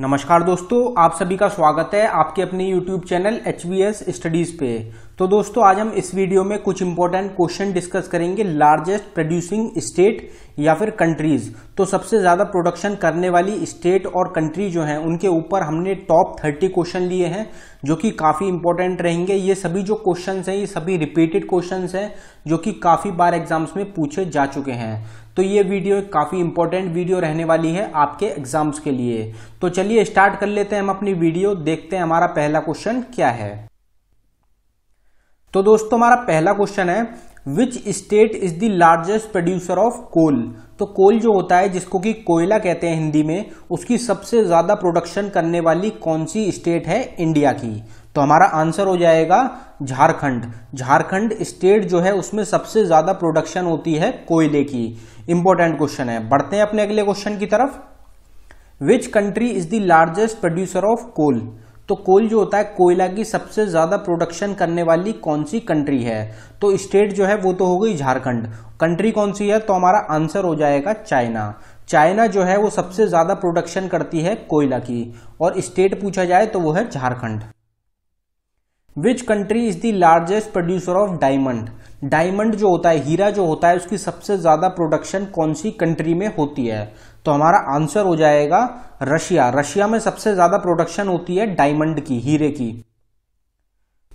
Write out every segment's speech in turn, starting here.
नमस्कार दोस्तों आप सभी का स्वागत है आपके अपने YouTube चैनल एच स्टडीज़ पे तो दोस्तों आज हम इस वीडियो में कुछ इंपॉर्टेंट क्वेश्चन डिस्कस करेंगे लार्जेस्ट प्रोड्यूसिंग स्टेट या फिर कंट्रीज तो सबसे ज़्यादा प्रोडक्शन करने वाली स्टेट और कंट्री जो हैं उनके ऊपर हमने टॉप थर्टी क्वेश्चन लिए हैं जो कि काफ़ी इंपॉर्टेंट रहेंगे ये सभी जो क्वेश्चन हैं ये सभी रिपीटेड क्वेश्चन हैं जो कि काफ़ी बार एग्जाम्स में पूछे जा चुके हैं तो ये वीडियो एक काफ़ी इंपॉर्टेंट वीडियो रहने वाली है आपके एग्जाम्स के लिए तो चलिए स्टार्ट कर लेते हैं हम अपनी वीडियो देखते हैं हमारा पहला क्वेश्चन क्या है तो दोस्तों हमारा पहला क्वेश्चन है which state is the largest producer of coal तो कोल जो होता है जिसको कि कोयला कहते हैं हिंदी में उसकी सबसे ज्यादा प्रोडक्शन करने वाली कौन सी स्टेट है इंडिया की तो हमारा आंसर हो जाएगा झारखंड झारखंड स्टेट जो है उसमें सबसे ज्यादा प्रोडक्शन होती है कोयले की इंपॉर्टेंट क्वेश्चन है बढ़ते हैं अपने अगले क्वेश्चन की तरफ which country is the largest producer of coal तो कोल जो होता है कोयला की सबसे ज़्यादा प्रोडक्शन करने वाली कौन सी कंट्री है तो स्टेट जो है वो तो हो गई झारखंड कंट्री कौन सी है तो हमारा आंसर हो जाएगा चाइना चाइना जो है वो सबसे ज़्यादा प्रोडक्शन करती है कोयला की और स्टेट पूछा जाए तो वो है Jharkhand which country is the largest producer of diamond diamond जो होता है हीरा जो होता है उसकी सबसे ज़्यादा प्रोडक्शन कौन सी कंट्री में होती है तो हमारा आंसर हो जाएगा रशिया रशिया में सबसे ज़्यादा प्रोडक्शन होती है डायमंड की हीरे की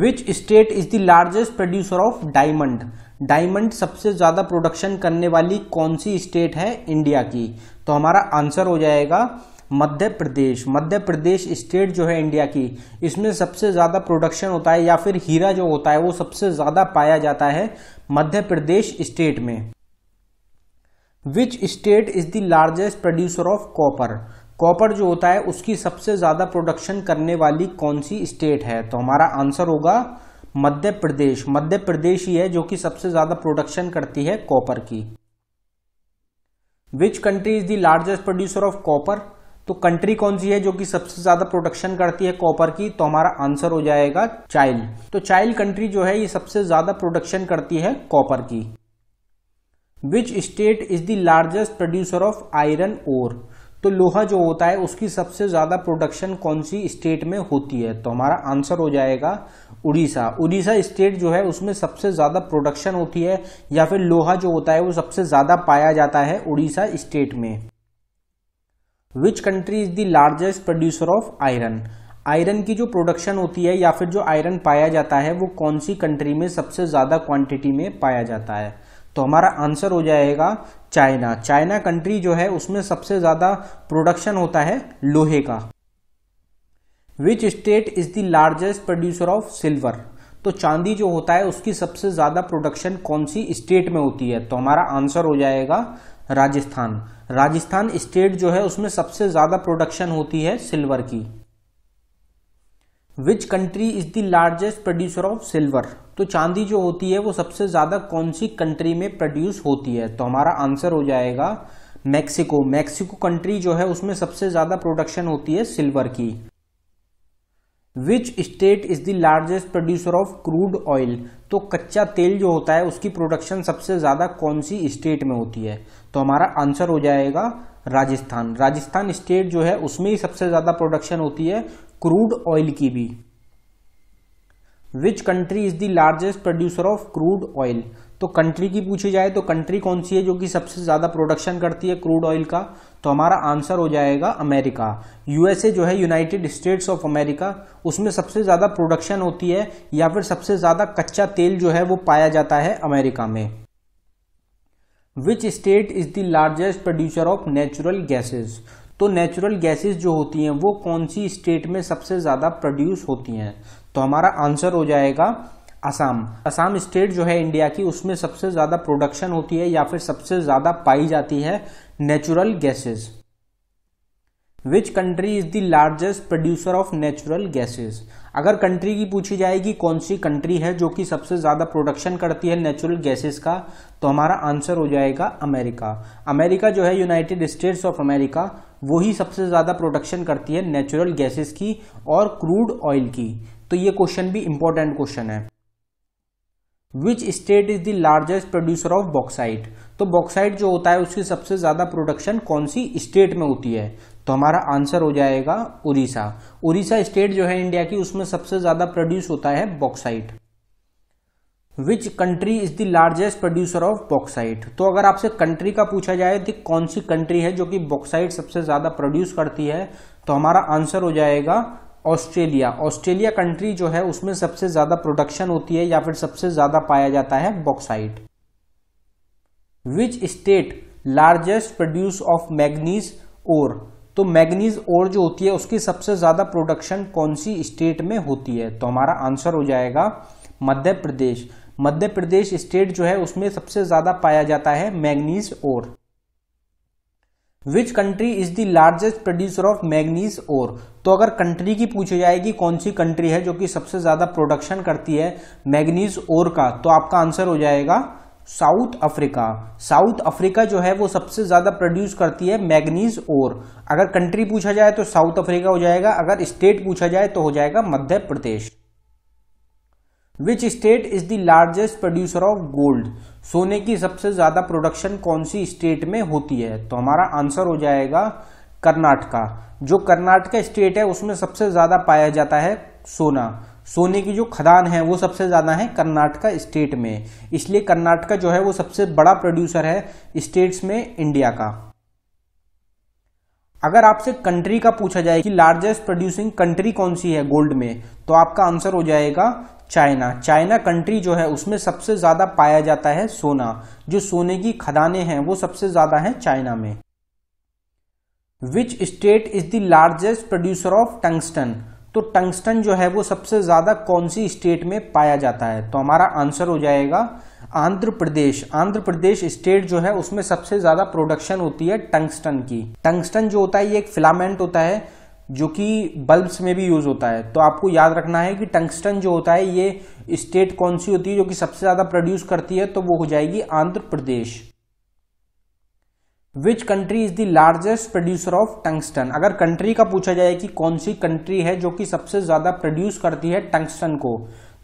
which state is the largest producer of diamond diamond सबसे ज़्यादा प्रोडक्शन करने वाली कौन सी स्टेट है इंडिया की तो हमारा आंसर हो जाएगा मध्य प्रदेश मध्य प्रदेश स्टेट जो है इंडिया की इसमें सबसे ज़्यादा प्रोडक्शन होता है या फिर हीरा जो होता है वो सबसे ज़्यादा पाया जाता है मध्य प्रदेश स्टेट में which state is the largest producer of copper copper जो होता है उसकी सबसे ज़्यादा प्रोडक्शन करने वाली कौन सी स्टेट है तो हमारा आंसर होगा मध्य प्रदेश मध्य प्रदेश ही है जो कि सबसे ज़्यादा प्रोडक्शन करती है कॉपर की which country is the largest producer of copper तो कंट्री कौन सी है जो कि सबसे ज्यादा प्रोडक्शन करती है कॉपर की तो हमारा आंसर हो जाएगा चाइल्ड तो चाइल्ड कंट्री जो है ये सबसे ज्यादा प्रोडक्शन करती है कॉपर की which state is the largest producer of iron ore तो लोहा जो होता है उसकी सबसे ज्यादा प्रोडक्शन कौन सी स्टेट में होती है तो हमारा आंसर हो जाएगा उड़ीसा उड़ीसा स्टेट जो है उसमें सबसे ज्यादा प्रोडक्शन होती है या फिर लोहा जो होता है वो सबसे ज्यादा पाया जाता है उड़ीसा स्टेट में which country is the largest producer of iron iron की जो प्रोडक्शन होती है या फिर जो आयरन पाया जाता है वो कौन सी कंट्री में सबसे ज़्यादा क्वांटिटी में पाया जाता है तो हमारा आंसर हो जाएगा चाइना चाइना कंट्री जो है उसमें सबसे ज़्यादा प्रोडक्शन होता है लोहे का which state is the largest producer of silver तो चांदी जो होता है उसकी सबसे ज़्यादा प्रोडक्शन कौन सी स्टेट में होती है तो हमारा आंसर हो जाएगा राजस्थान राजस्थान स्टेट जो है उसमें सबसे ज़्यादा प्रोडक्शन होती है सिल्वर की which country is the largest producer of silver तो चांदी जो होती है वो सबसे ज़्यादा कौन सी कंट्री में प्रोड्यूस होती है तो हमारा आंसर हो जाएगा मैक्सिको मैक्सिको कंट्री जो है उसमें सबसे ज़्यादा प्रोडक्शन होती है सिल्वर की which state is the largest producer of crude oil तो कच्चा तेल जो होता है उसकी प्रोडक्शन सबसे ज़्यादा कौन सी स्टेट में होती है तो हमारा आंसर हो जाएगा राजस्थान राजस्थान स्टेट जो है उसमें ही सबसे ज़्यादा प्रोडक्शन होती है क्रूड ऑयल की भी which country is the largest producer of crude oil तो कंट्री की पूछी जाए तो कंट्री कौन सी है जो कि सबसे ज़्यादा प्रोडक्शन करती है क्रूड ऑयल का तो हमारा आंसर हो जाएगा अमेरिका यूएसए जो है यूनाइटेड स्टेट्स ऑफ अमेरिका उसमें सबसे ज़्यादा प्रोडक्शन होती है या फिर सबसे ज़्यादा कच्चा तेल जो है वो पाया जाता है अमेरिका में which state is the largest producer of natural gases तो नेचुरल गैसेज जो होती हैं वो कौन सी स्टेट में सबसे ज़्यादा प्रोड्यूस होती हैं तो हमारा आंसर हो जाएगा असम असम स्टेट जो है इंडिया की उसमें सबसे ज़्यादा प्रोडक्शन होती है या फिर सबसे ज़्यादा पाई जाती है natural gases which country is the largest producer of natural gases अगर कंट्री की पूछी जाएगी कौन सी कंट्री है जो कि सबसे ज़्यादा प्रोडक्शन करती है नेचुरल गैसेस का तो हमारा आंसर हो जाएगा अमेरिका अमेरिका जो है यूनाइटेड स्टेट्स ऑफ अमेरिका वो ही सबसे ज़्यादा प्रोडक्शन करती है नेचुरल गैसेस की और क्रूड ऑयल की तो ये क्वेश्चन भी इंपॉर्टेंट क्वेश्चन है which state is the largest producer of bauxite तो बॉक्साइट जो होता है उसकी सबसे ज़्यादा प्रोडक्शन कौन सी स्टेट में होती है तो हमारा आंसर हो जाएगा उड़ीसा उड़ीसा स्टेट जो है इंडिया की उसमें सबसे ज़्यादा प्रोड्यूस होता है bauxite which country is the largest producer of bauxite तो अगर आपसे कंट्री का पूछा जाए तो कौन सी कंट्री है जो कि बॉक्साइट सबसे ज़्यादा प्रोड्यूस करती है तो हमारा आंसर हो जाएगा ऑस्ट्रेलिया ऑस्ट्रेलिया कंट्री जो है उसमें सबसे ज़्यादा प्रोडक्शन होती है या फिर सबसे ज़्यादा पाया जाता है bauxite which state largest produce of manganese और तो मैग्नीज और जो होती है उसकी सबसे ज़्यादा प्रोडक्शन कौन सी स्टेट में होती है तो हमारा आंसर हो जाएगा मध्य प्रदेश मध्य प्रदेश स्टेट जो है उसमें सबसे ज़्यादा पाया जाता है मैग्नीज और which country is the largest producer of manganese ओर तो अगर कंट्री की पूछी जाएगी कौन सी कंट्री है जो कि सबसे ज़्यादा प्रोडक्शन करती है मैगनीज ओर का तो आपका आंसर हो जाएगा साउथ अफ्रीका साउथ अफ्रीका जो है वो सबसे ज़्यादा प्रोड्यूस करती है मैगनीज ओर अगर कंट्री पूछा जाए तो साउथ अफ्रीका हो जाएगा अगर स्टेट पूछा जाए तो हो जाएगा Madhya Pradesh which state is the largest producer of gold सोने की सबसे ज्यादा प्रोडक्शन कौन सी स्टेट में होती है तो हमारा आंसर हो जाएगा कर्नाटका जो कर्नाटका स्टेट है उसमें सबसे ज्यादा पाया जाता है सोना सोने की जो खदान है वो सबसे ज़्यादा है कर्नाटका स्टेट में इसलिए कर्नाटका जो है वो सबसे बड़ा प्रोड्यूसर है स्टेट्स में इंडिया का अगर आपसे कंट्री का पूछा जाए कि लार्जेस्ट प्रोड्यूसिंग कंट्री कौन सी है गोल्ड में तो आपका आंसर हो जाएगा चाइना चाइना कंट्री जो है उसमें सबसे ज़्यादा पाया जाता है सोना जो सोने की खदानें हैं वो सबसे ज़्यादा हैं चाइना में which state is the largest producer of tungsten तो टंगस्टन जो है वो सबसे ज़्यादा कौन सी स्टेट में पाया जाता है तो हमारा आंसर हो जाएगा आंध्र प्रदेश आंध्र प्रदेश स्टेट जो है उसमें सबसे ज़्यादा प्रोडक्शन होती है टंगस्टन की टंगस्टन जो होता है ये एक फिलामेंट होता है जो कि बल्ब्स में भी यूज़ होता है तो आपको याद रखना है कि टंगस्टन जो होता है ये स्टेट कौन सी होती है जो कि सबसे ज़्यादा प्रोड्यूस करती है तो वो हो जाएगी Andhra Pradesh which country is the largest producer of tungsten अगर कंट्री का पूछा जाए कि कौन सी कंट्री है जो कि सबसे ज़्यादा प्रोड्यूस करती है टंगस्टन को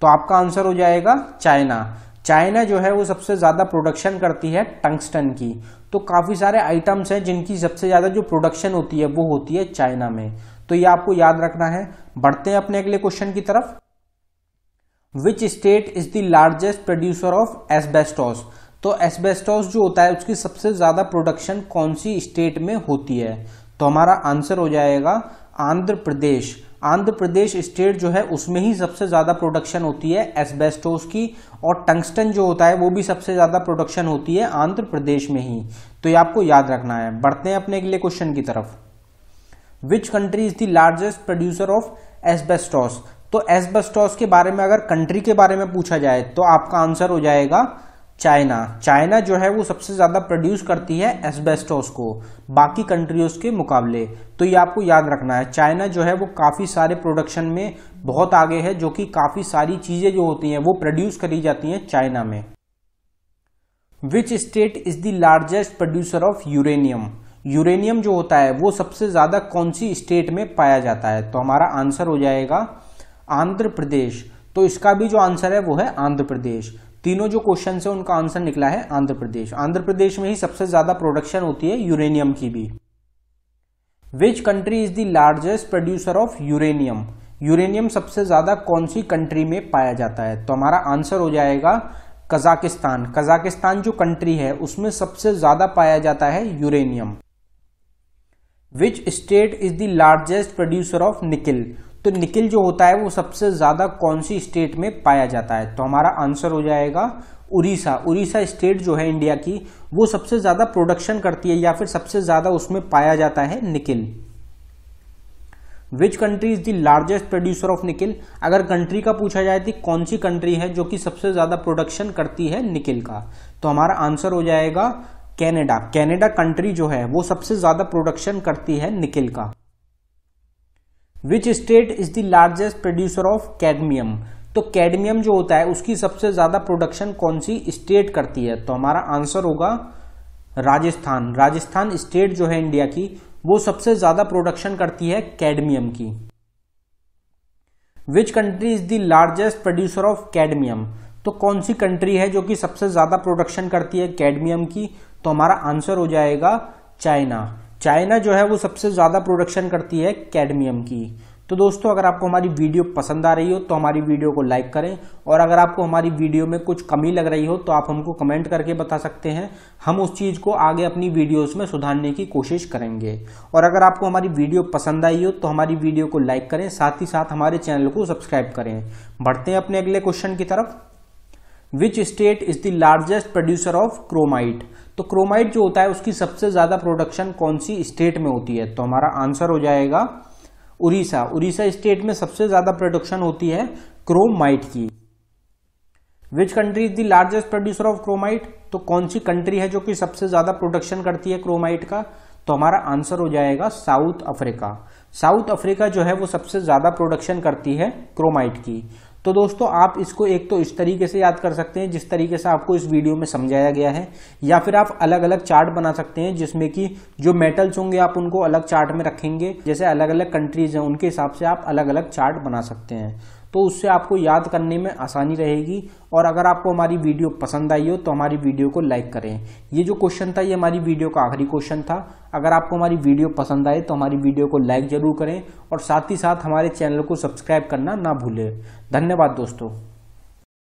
तो आपका आंसर हो जाएगा चाइना चाइना जो है वो सबसे ज़्यादा प्रोडक्शन करती है टंगस्टन की तो काफ़ी सारे आइटम्स हैं जिनकी सबसे ज़्यादा जो प्रोडक्शन होती है वो होती है चाइना में तो ये आपको याद रखना है बढ़ते हैं अपने अगले क्वेश्चन की तरफ which state is the largest producer of asbestos तो एसबेस्टोस जो होता है उसकी सबसे ज़्यादा प्रोडक्शन कौन सी स्टेट में होती है तो हमारा आंसर हो जाएगा आंध्र प्रदेश आंध्र प्रदेश स्टेट जो है उसमें ही सबसे ज़्यादा प्रोडक्शन होती है एसबेस्टोस की और टंगस्टन जो होता है वो भी सबसे ज़्यादा प्रोडक्शन होती है आंध्र प्रदेश में ही तो ये आपको याद रखना है बढ़ते हैं अपने अगले क्वेश्चन की तरफ which country is the largest producer of asbestos तो एसबेस्टोस के बारे में अगर कंट्री के बारे में पूछा जाए तो आपका आंसर हो जाएगा चाइना चाइना जो है वो सबसे ज़्यादा प्रोड्यूस करती है एस्बेस्टोस को बाकी कंट्रीज़ के मुकाबले तो ये आपको याद रखना है चाइना जो है वो काफ़ी सारे प्रोडक्शन में बहुत आगे है जो कि काफ़ी सारी चीज़ें जो होती हैं वो प्रोड्यूस करी जाती हैं चाइना में which state is the largest producer of uranium uranium जो होता है वो सबसे ज़्यादा कौन सी स्टेट में पाया जाता है तो हमारा आंसर हो जाएगा आंध्र प्रदेश तो इसका भी जो आंसर है वो है आंध्र प्रदेश तीनों जो क्वेश्चन है उनका आंसर निकला है आंध्र प्रदेश आंध्र प्रदेश में ही सबसे ज्यादा प्रोडक्शन होती है यूरेनियम की भी which country is the largest producer of uranium uranium सबसे ज्यादा कौन सी कंट्री में पाया जाता है तो हमारा आंसर हो जाएगा कजाकिस्तान कजाकिस्तान जो कंट्री है उसमें सबसे ज्यादा पाया जाता है uranium which state is the largest producer of nickel तो निकिल जो होता है वो सबसे ज़्यादा कौन सी स्टेट में पाया जाता है तो हमारा आंसर हो जाएगा उड़ीसा उड़ीसा स्टेट जो है इंडिया की वो सबसे ज़्यादा प्रोडक्शन करती है या फिर सबसे ज़्यादा उसमें पाया जाता है nickel which country is the largest producer of nickel अगर कंट्री का पूछा जाए तो कौन सी कंट्री है जो कि सबसे ज़्यादा प्रोडक्शन करती है निकिल का तो हमारा आंसर हो जाएगा कैनेडा कैनेडा कंट्री जो है वो सबसे ज़्यादा प्रोडक्शन करती है निकिल का which state is the largest producer of cadmium तो कैडमियम जो होता है उसकी सबसे ज़्यादा प्रोडक्शन कौन सी स्टेट करती है तो हमारा आंसर होगा राजस्थान राजस्थान स्टेट जो है इंडिया की वो सबसे ज़्यादा प्रोडक्शन करती है कैडमियम की which country is the largest producer of cadmium तो कौन सी कंट्री है जो कि सबसे ज़्यादा प्रोडक्शन करती है कैडमियम की तो हमारा आंसर हो जाएगा चाइना चाइना जो है वो सबसे ज़्यादा प्रोडक्शन करती है कैडमियम की तो दोस्तों अगर आपको हमारी वीडियो पसंद आ रही हो तो हमारी वीडियो को लाइक करें और अगर आपको हमारी वीडियो में कुछ कमी लग रही हो तो आप हमको कमेंट करके बता सकते हैं हम उस चीज़ को आगे अपनी वीडियोस में सुधारने की कोशिश करेंगे और अगर आपको हमारी वीडियो पसंद आई हो तो हमारी वीडियो को लाइक करें साथ ही साथ हमारे चैनल को सब्सक्राइब करें बढ़ते हैं अपने अगले क्वेश्चन की तरफ which state is the largest producer of chromite तो क्रोमाइट जो होता है उसकी सबसे ज़्यादा प्रोडक्शन कौन सी स्टेट में होती है तो हमारा आंसर हो जाएगा उड़ीसा उड़ीसा स्टेट में सबसे ज़्यादा प्रोडक्शन होती है क्रोमाइट की which country is the largest producer of chromite तो कौन सी कंट्री है जो कि सबसे ज़्यादा प्रोडक्शन करती है क्रोमाइट का तो हमारा आंसर हो जाएगा साउथ अफ्रीका साउथ अफ्रीका जो है वो सबसे ज़्यादा प्रोडक्शन करती है क्रोमाइट की तो दोस्तों आप इसको एक तो इस तरीके से याद कर सकते हैं जिस तरीके से आपको इस वीडियो में समझाया गया है या फिर आप अलग अलग चार्ट बना सकते हैं जिसमें कि जो मेटल्स होंगे आप उनको अलग चार्ट में रखेंगे जैसे अलग अलग कंट्रीज हैं उनके हिसाब से आप अलग अलग चार्ट बना सकते हैं तो उससे आपको याद करने में आसानी रहेगी और अगर आपको हमारी वीडियो पसंद आई हो तो हमारी वीडियो को लाइक करें ये जो क्वेश्चन था ये हमारी वीडियो का आखिरी क्वेश्चन था अगर आपको हमारी वीडियो पसंद आए तो हमारी वीडियो को लाइक ज़रूर करें और साथ ही साथ हमारे चैनल को सब्सक्राइब करना ना भूलें धन्यवाद दोस्तों